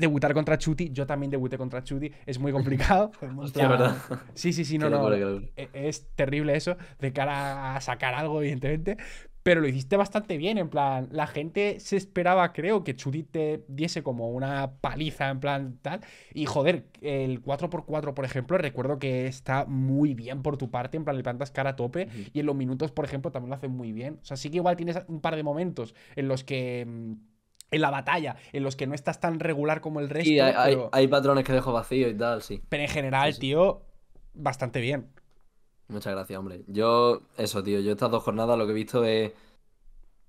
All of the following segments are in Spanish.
debutar contra Chuti, yo también debuté contra Chuti, es muy complicado. Hostia, ¿verdad? Sí, sí, sí, no, no. E, es terrible eso, de cara a sacar algo, evidentemente. Pero lo hiciste bastante bien, en plan, la gente se esperaba, creo, que Chuty te diese como una paliza, en plan, tal. Y joder, el 4x4, por ejemplo, recuerdo que está muy bien por tu parte, en plan, le plantas cara a tope. Y en los minutos, por ejemplo, también lo hace muy bien. O sea, sí que igual tienes un par de momentos en los que mm, en la batalla, en los que no estás tan regular como el resto. Sí, hay, patrones que dejo vacío y tal, sí. Pero en general, tío, bastante bien. Muchas gracias, hombre. Yo, eso, tío, yo estas dos jornadas lo que he visto es...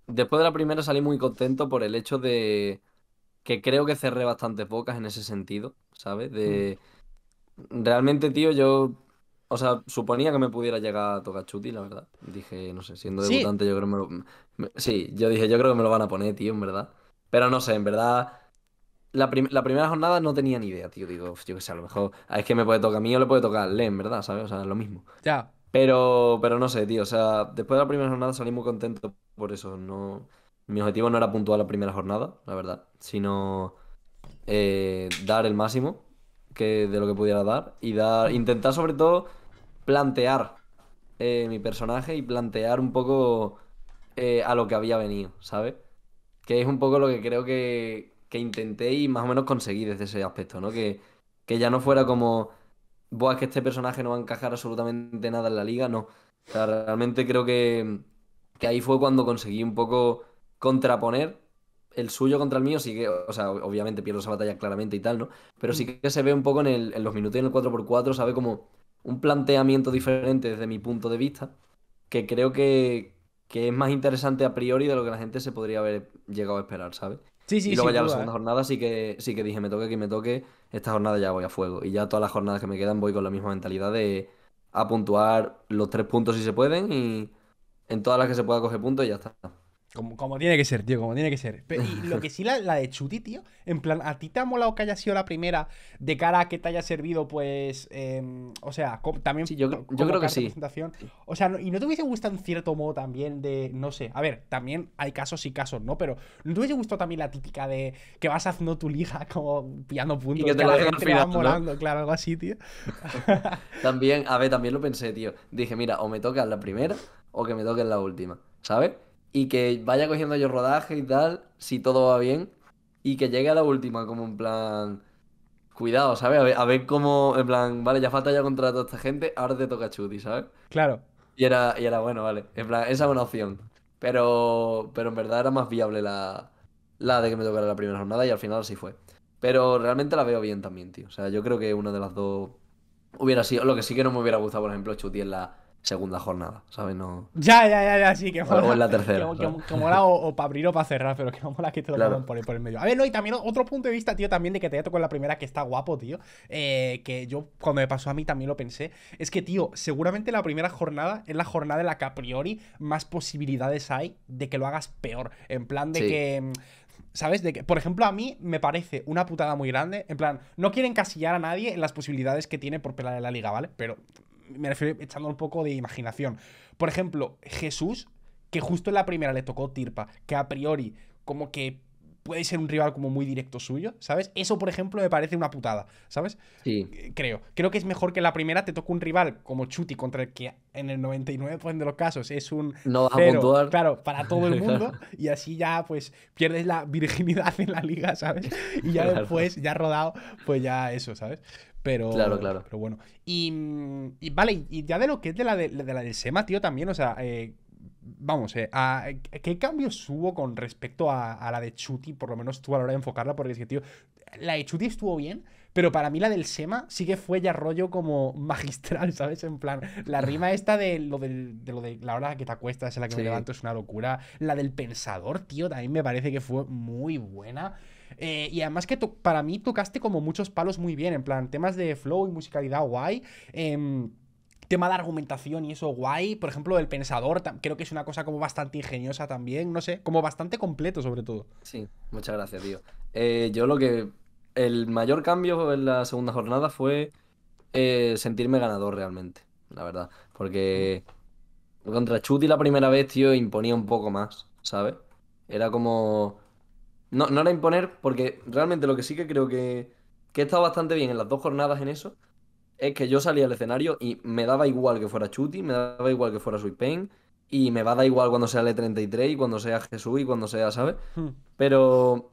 Después de la primera salí muy contento por el hecho de que creo que cerré bastantes pocas en ese sentido, ¿sabes? De... Mm. Realmente, tío, yo o sea, suponía que me pudiera llegar a Chuti, la verdad. Dije, no sé, siendo debutante, yo creo que me lo. Sí, yo dije, yo creo que me lo van a poner, tío, en verdad. Pero no sé, en verdad. La, primera jornada no tenía ni idea, tío. Digo, yo que sé, a lo mejor ah, es que me puede tocar a mí o le puede tocar a Len, en verdad, ¿sabes? O sea, es lo mismo. Ya. Pero, pero no sé, tío. O sea, después de la primera jornada salí muy contento por eso. No... Mi objetivo no era puntuar la primera jornada, la verdad, sino eh, dar el máximo que de lo que pudiera dar y dar intentar sobre todo plantear eh, mi personaje y plantear un poco eh, a lo que había venido, ¿sabes? Que es un poco lo que creo que, intenté y más o menos conseguí desde ese aspecto, ¿no? Que, ya no fuera como, Buah, es que este personaje no va a encajar absolutamente nada en la liga, no. O sea, realmente creo que, ahí fue cuando conseguí un poco contraponer el suyo contra el mío sí que, o sea, obviamente pierdo esa batalla claramente y tal, ¿no? Pero sí mm. que se ve un poco en, en los minutos y en el 4x4, sabe como un planteamiento diferente desde mi punto de vista, que creo que, que es más interesante a priori de lo que la gente se podría haber llegado a esperar, ¿sabes? Sí, sí, y luego ya la segunda ¿eh? jornada sí que, sí que dije, me toque que me toque, esta jornada ya voy a fuego. Y ya todas las jornadas que me quedan voy con la misma mentalidad de apuntuar los tres puntos si se pueden y en todas las que se pueda coger puntos y ya está. Como, como, tiene que ser, tío, como tiene que ser. lo que sí, la, de Chuti, tío. En plan, ¿a ti te ha molado que haya sido la primera de cara a que te haya servido, pues. Em, o sea, también. Sí, yo, creo que sí. Presentación. O sea, ¿y no te hubiese gustado en cierto modo también de. No sé, a ver, también hay casos y casos, ¿no? Pero ¿no te hubiese gustado también la títica de que vas haciendo tu liga como pillando puntos y que te, molando, claro, algo así, tío? también, a ver, también lo pensé, tío. Dije, mira, o me toca la primera o que me toque la última, ¿sabes? y que vaya cogiendo yo rodaje y tal, si todo va bien, y que llegue a la última como en plan... Cuidado, ¿sabes? A ver, a ver cómo, en plan, vale, ya falta ya contra a esta gente, ahora te toca Chuti, ¿sabes? Claro. Y era, y era bueno, vale. En plan, esa es una opción. Pero, pero en verdad era más viable la, la de que me tocara la primera jornada y al final así fue. Pero realmente la veo bien también, tío. O sea, yo creo que una de las dos hubiera sido. Lo que sí que no me hubiera gustado, por ejemplo, Chuti en la segunda jornada, ¿sabes? No... Ya, ya, ya, ya, sí, que mola. O en la tercera. Que, mola o, para abrir o para cerrar, pero que no mola que te lo claro. por, el, por, el medio. A ver, no, y también otro punto de vista, tío, también de que te tocado en la primera, que está guapo, tío. Eh, que yo, cuando me pasó a mí, también lo pensé. Es que, tío, seguramente la primera jornada es la jornada en la que a priori más posibilidades hay de que lo hagas peor. En plan de que. ¿Sabes? De que, por ejemplo, a mí me parece una putada muy grande. En plan, no quieren encasillar a nadie en las posibilidades que tiene por pelar en la liga, ¿vale? Pero me refiero echando un poco de imaginación. Por ejemplo, Jesús, que justo en la primera le tocó Tirpa, que a priori como que puede ser un rival como muy directo suyo, ¿sabes? Eso, por ejemplo, me parece una putada, ¿sabes? Sí. Eh, creo. Creo que es mejor que la primera te toque un rival como Chuti contra el que en el 99% pues, de los casos es un no a puntuar. claro, para todo el mundo y así ya pues pierdes la virginidad en la liga, ¿sabes? Y ya después, ya rodado, pues ya eso, ¿sabes? Pero, claro, claro. pero bueno. Y, mm, vale, y ya de lo que es de la, de, la del SEMA, tío, también, o sea, eh, Vamos, eh, ¿qué cambios hubo con respecto a, la de Chuti? Por lo menos tú a la hora de enfocarla, porque es que, tío, la de Chuti estuvo bien, pero para mí la del Sema sí que fue ya rollo como magistral, ¿sabes? En plan, la rima esta de lo, de, lo de la hora que te acuestas, en la que me levanto, es una locura. La del pensador, tío, también me parece que fue muy buena. Eh, y además que para mí tocaste como muchos palos muy bien, en plan, temas de flow y musicalidad guay. Em, tema de argumentación y eso guay. Por ejemplo, el pensador creo que es una cosa como bastante ingeniosa también, no sé, como bastante completo sobre todo. Sí, muchas gracias, tío. Eh, yo lo que... El mayor cambio en la segunda jornada fue eh, sentirme ganador realmente, la verdad. Porque contra Chuti la primera vez, tío, imponía un poco más, ¿sabes? Era como... No, no era imponer porque realmente lo que sí que creo que, que he estado bastante bien en las dos jornadas en eso es que yo salía al escenario y me daba igual que fuera Chuti, me daba igual que fuera Sweet Pain, y me va a dar igual cuando sea L33 e y cuando sea Jesús y cuando sea, ¿sabes? Hmm. Pero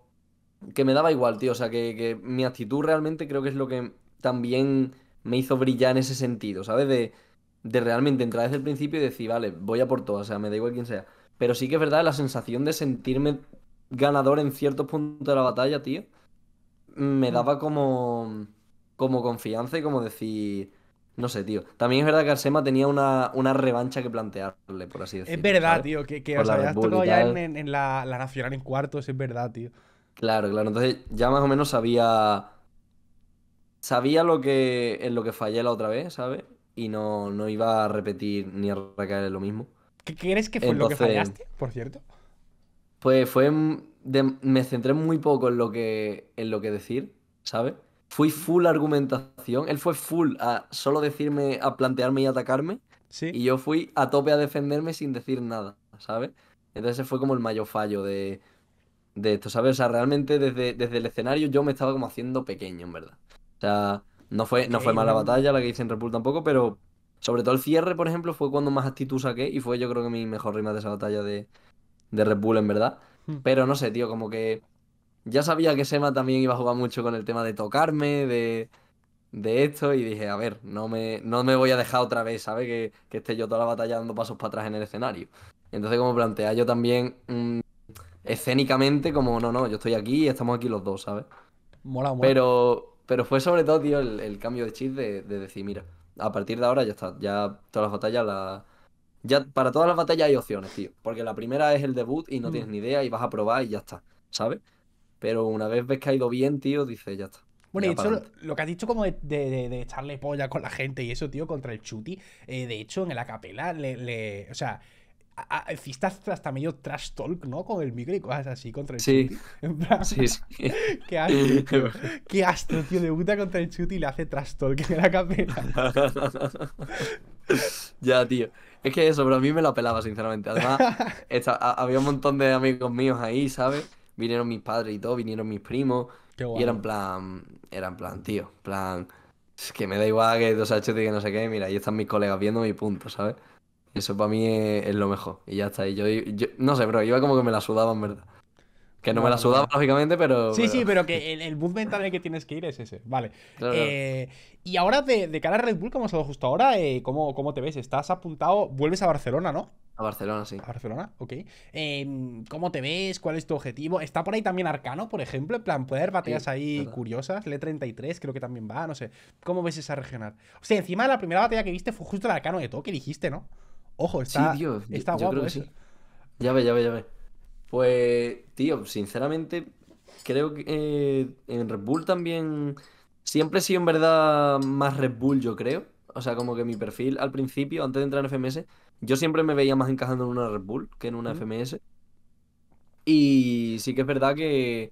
que me daba igual, tío. O sea, que, mi actitud realmente creo que es lo que también me hizo brillar en ese sentido, ¿sabes? De, de realmente entrar desde el principio y decir, vale, voy a por todo, o sea, me da igual quién sea. Pero sí que es verdad la sensación de sentirme ganador en ciertos puntos de la batalla, tío. Me hmm. daba como como confianza y como decir. No sé, tío. También es verdad que Arsema tenía una, una revancha que plantearle, por así decirlo. Es verdad, tío. Que, que o ya en, la, la, Nacional en cuartos, es verdad, tío. Claro, claro. Entonces ya más o menos sabía. Sabía lo que, en lo que fallé la otra vez, ¿sabes? Y no, no iba a repetir ni a recaer lo mismo. ¿Qué crees que fue lo que fallaste, por cierto? Pues fue. me centré muy poco en lo que, en lo que decir, ¿sabes? fui full argumentación. Él fue full a solo decirme, a plantearme y atacarme. Y yo fui a tope a defenderme sin decir nada, ¿sabes? Entonces fue como el mayor fallo de, esto, ¿sabes? O sea, realmente desde, desde el escenario yo me estaba como haciendo pequeño, en verdad. O sea, no fue, no fue mala batalla la que hice en repul tampoco, pero sobre todo el cierre, por ejemplo, fue cuando más actitud saqué y fue yo creo que mi mejor rima de esa batalla de, de Red en verdad. Hmm. Pero no sé, tío, como que ya sabía que Sema también iba a jugar mucho con el tema de tocarme, de, esto, y dije, a ver, no me, no me voy a dejar otra vez, ¿sabes? Que, esté yo toda la batalla dando pasos para atrás en el escenario. Entonces, como plantea yo también mm, escénicamente, como, no, no, yo estoy aquí y estamos aquí los dos, ¿sabes? Mola, mola. Pero, pero fue sobre todo, tío, el, cambio de chip de, decir, mira, a partir de ahora ya está, ya todas las batallas la Ya para todas las batallas hay opciones, tío. Porque la primera es el debut y no mm. tienes ni idea y vas a probar y ya está, ¿sabes? Pero una vez ves que ha ido bien, tío, dices, ya está. Bueno, y eso, lo, que has dicho como de, de, echarle polla con la gente y eso, tío, contra el Chuti, eh, de hecho, en la capela le, le, o sea, hiciste hasta medio trash talk, ¿no? Con el micro y cosas así contra el sí. Chuti. En sí, sí. Qué asco, tío. Qué astro, tío. Debuta contra el Chuti y le hace trash talk en la capela. ya, tío. Es que eso, pero a mí me la pelaba, sinceramente. Además, había un montón de amigos míos ahí, ¿sabes? vinieron mis padres y todo, vinieron mis primos. Y eran plan, eran plan, tío, plan, es que me da igual que dos H que no sé qué, mira, ahí están mis colegas viendo mi punto, ¿sabes? Eso para mí es, lo mejor. Y ya está. Y yo, yo, no sé, bro, iba como que me la sudaba en verdad. Que no, me la sudaba, lógicamente, pero. Sí, sí, pero que el, el boot mental el que tienes que ir es ese. Vale. Eh, y ahora, de, cara a Red Bull, como hemos hablado justo ahora, eh, ¿cómo, te ves? Estás apuntado, vuelves a Barcelona, ¿no? A Barcelona, sí. A Barcelona, ok. Em, ¿Cómo te ves? ¿Cuál es tu objetivo? Está por ahí también Arcano, por ejemplo. En plan, puede haber batallas ahí curiosas. Le 33, creo que también va, no sé. ¿Cómo ves esa regional? O sea, encima la primera batalla que viste fue justo el Arcano de que dijiste, ¿no? Ojo, está. Está guapo Ya ve, ya ve, ya ve. Pues, tío, sinceramente, creo que eh, en Red Bull también siempre he sido en verdad más Red Bull, yo creo. O sea, como que mi perfil al principio, antes de entrar en FMS, yo siempre me veía más encajando en una Red Bull que en una FMS. Y sí que es verdad que,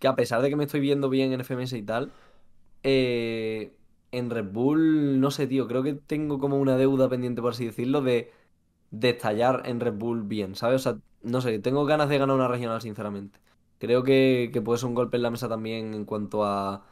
que a pesar de que me estoy viendo bien en FMS y tal, eh, en Red Bull, no sé, tío, creo que tengo como una deuda pendiente, por así decirlo, de, de estallar en Red Bull bien, ¿sabes? O sea, no sé, tengo ganas de ganar una regional, sinceramente. Creo que, que puede ser un golpe en la mesa también en cuanto a.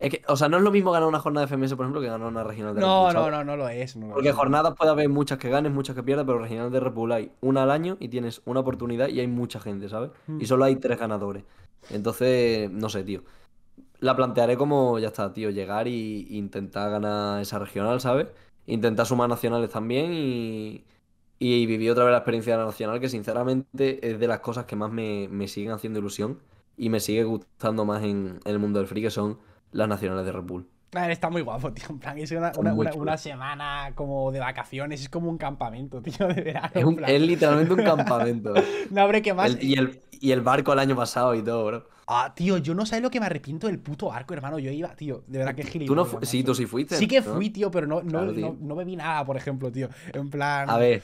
Es que, o sea, no es lo mismo ganar una jornada de FMS, por ejemplo, que ganar una regional de No, no, no, no lo es. Porque jornadas puede haber muchas que ganes, muchas que pierdas, pero regional de República hay una al año y tienes una oportunidad y hay mucha gente, ¿sabes? Hmm. Y solo hay tres ganadores. Entonces, no sé, tío. La plantearé como, ya está, tío, llegar e intentar ganar esa regional, ¿sabes? Intentar sumar nacionales también y, y viví otra vez la experiencia nacional, que sinceramente es de las cosas que más me, siguen haciendo ilusión y me sigue gustando más en, el mundo del free, que son las nacionales de Red Bull. está muy guapo, tío. En plan, es una, semana como de vacaciones, es como un campamento, tío, de verano. Es, literalmente un campamento. no, habré que más. y, y el barco el año pasado y todo, bro. Ah, tío, yo no sé lo que me arrepiento del puto arco, hermano. Yo iba, tío, de verdad que gilipollas. Tú no sí, tú sí fuiste. Sí que fui, tío, pero no, no, vi bebí nada, por ejemplo, tío. En plan. A ver.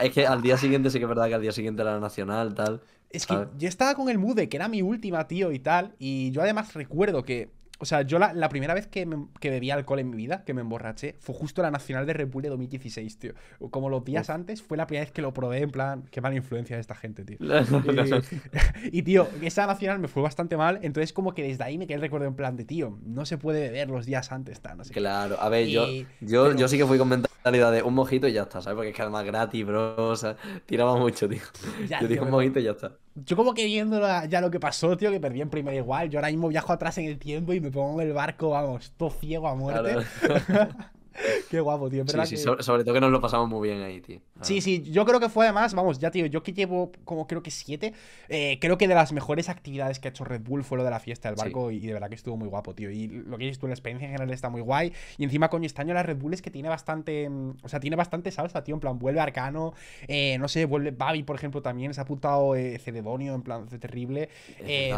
Es que al día siguiente sí que es verdad que al día siguiente era la nacional, tal. Es que yo estaba con el Mude, que era mi última, tío, y tal. Y yo además recuerdo que o sea, yo la, primera vez que, bebí alcohol en mi vida, que me emborraché, fue justo la Nacional de República 2016, tío. Como los días antes, fue la primera vez que lo probé, en plan, qué mala influencia de esta gente, tío. y, tío, esa Nacional me fue bastante mal, entonces como que desde ahí me quedé el recuerdo en plan de, tío, no se puede beber los días antes, tan, no Claro, a ver, yo, yo, yo sí que fui comentando de un mojito y ya está, ¿sabes? Porque es que además gratis, bro. O sea, tiraba mucho, tío. yo digo un mojito y ya está. Yo como que viendo ya lo que pasó, tío, que perdí en primera igual. Yo ahora mismo viajo atrás en el tiempo y me pongo en el barco, vamos, todo ciego a muerte. Qué guapo, tío. Sí, sí, sobre, todo que nos lo pasamos muy bien ahí, tío. Sí, sí, yo creo que fue además, vamos, ya, tío, yo que llevo como creo que siete, eh, creo que de las mejores actividades que ha hecho Red Bull fue lo de la fiesta del barco y, de verdad que estuvo muy guapo, tío. Y lo que dices tú, la experiencia en general está muy guay. Y encima, coño, estaño la Red Bull es que tiene bastante, mm, o sea, tiene bastante salsa, tío. En plan, vuelve Arcano, eh, no sé, vuelve Babi, por ejemplo, también, se ha apuntado eh, en plan, hace terrible. Em,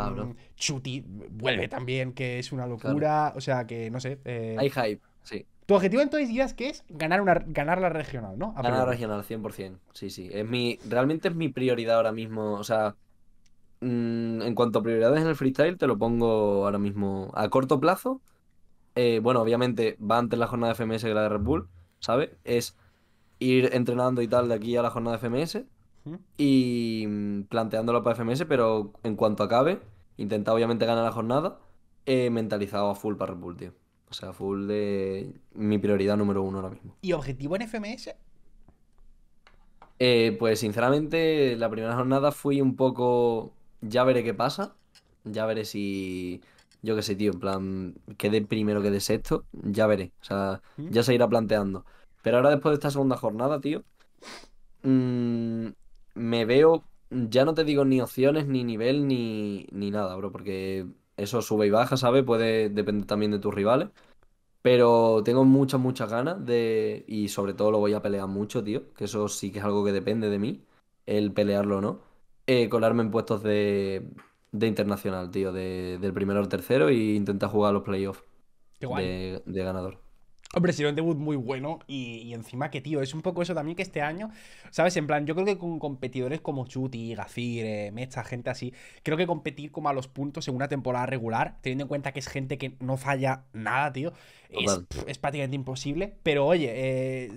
Chuti vuelve también, que es una locura. O sea, que no sé. Eh, Hay hype, sí. Tu objetivo entonces dirás que es ganar, una, ganar la regional, ¿no? ganar la regional, 100%. Sí, sí. Es mi, realmente es mi prioridad ahora mismo. O sea, mm, en cuanto a prioridades en el freestyle, te lo pongo ahora mismo a corto plazo. Eh, bueno, obviamente va antes la jornada de FMS que la de Red Bull, ¿sabes? Es ir entrenando y tal de aquí a la jornada de FMS y mm, planteándolo para FMS, pero en cuanto acabe, intentar obviamente ganar la jornada, he eh, mentalizado a full para Red Bull, tío. O sea, full de mi prioridad número uno ahora mismo. ¿Y objetivo en FMS? Eh, pues sinceramente, la primera jornada fui un poco. Ya veré qué pasa. Ya veré si. Yo qué sé, tío, en plan, quede primero, quede sexto. Ya veré. O sea, ¿Mm? ya se irá planteando. Pero ahora, después de esta segunda jornada, tío, mm, me veo. Ya no te digo ni opciones, ni nivel, ni, ni nada, bro, porque eso sube y baja, ¿sabes? Puede depender también de tus rivales. Pero tengo muchas, muchas ganas de. Y sobre todo lo voy a pelear mucho, tío. Que eso sí que es algo que depende de mí. El pelearlo o no. Eh, colarme en puestos de, de internacional, tío. del primero al tercero e intentar jugar los playoffs. de ganador. Hombre, sería un debut muy bueno y, encima que, tío, es un poco eso también que este año, ¿sabes? En plan, yo creo que con competidores como Chuti, Gazir, Mecha, gente así, creo que competir como a los puntos en una temporada regular, teniendo en cuenta que es gente que no falla nada, tío, es, prácticamente imposible. Pero oye, eh,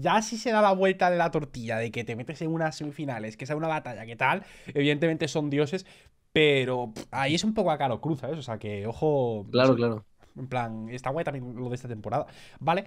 ya si se da la vuelta de la tortilla de que te metes en unas semifinales, que es una batalla, que tal, evidentemente son dioses, pero ahí es un poco a caro cruz, ¿sabes? O sea que, ojo... Claro, claro. En plan, está guay también lo de esta temporada, ¿vale?